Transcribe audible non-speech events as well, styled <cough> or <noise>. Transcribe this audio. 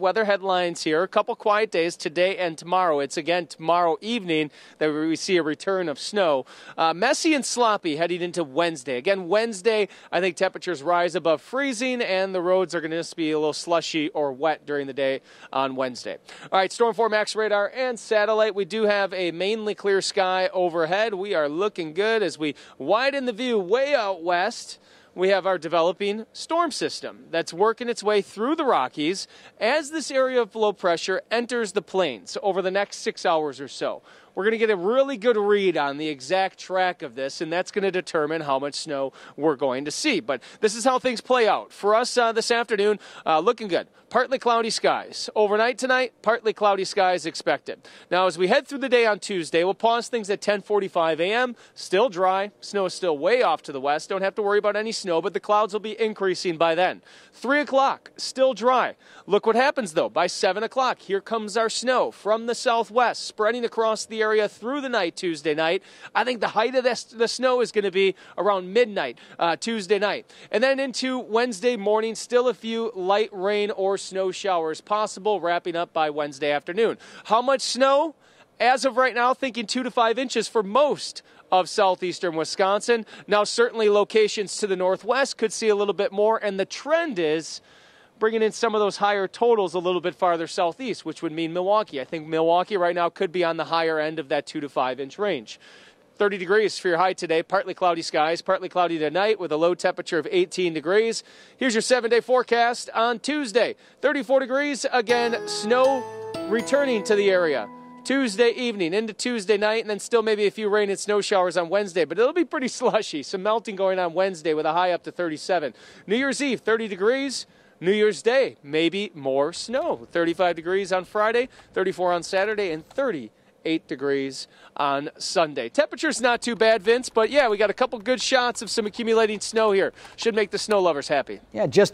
weather headlines here. A couple quiet days today and tomorrow. It's again tomorrow evening that we see a return of snow. Uh, messy and sloppy heading into Wednesday. Again, Wednesday, I think temperatures rise above freezing and the roads are going to just be a little slushy or wet during the day on Wednesday. All right, Storm 4 Max radar and satellite. We do have a mainly clear sky overhead. We are looking good as we widen the view way out west we have our developing storm system that's working its way through the Rockies as this area of low pressure enters the plains over the next six hours or so we're going to get a really good read on the exact track of this, and that's going to determine how much snow we're going to see. But this is how things play out. For us uh, this afternoon, uh, looking good. Partly cloudy skies. Overnight tonight, partly cloudy skies expected. Now, as we head through the day on Tuesday, we'll pause things at 10:45 a.m. Still dry. Snow is still way off to the west. Don't have to worry about any snow, but the clouds will be increasing by then. Three o'clock, still dry. Look what happens though. By seven o'clock, here comes our snow from the southwest, spreading across the area through the night Tuesday night. I think the height of this, the snow is going to be around midnight uh, Tuesday night. And then into Wednesday morning, still a few light rain or snow showers possible, wrapping up by Wednesday afternoon. How much snow? As of right now, thinking two to five inches for most of southeastern Wisconsin. Now, certainly locations to the northwest could see a little bit more, and the trend is bringing in some of those higher totals a little bit farther southeast, which would mean Milwaukee. I think Milwaukee right now could be on the higher end of that two to five inch range. 30 degrees for your high today, partly cloudy skies, partly cloudy tonight with a low temperature of 18 degrees. Here's your seven day forecast on Tuesday 34 degrees, again, snow returning to the area. Tuesday evening into Tuesday night, and then still maybe a few rain and snow showers on Wednesday, but it'll be pretty <laughs> slushy. Some melting going on Wednesday with a high up to 37. New Year's Eve, 30 degrees. New Year's Day, maybe more snow. 35 degrees on Friday, 34 on Saturday, and 30 eight degrees on Sunday. Temperature's not too bad, Vince, but yeah, we got a couple good shots of some accumulating snow here. Should make the snow lovers happy. Yeah, just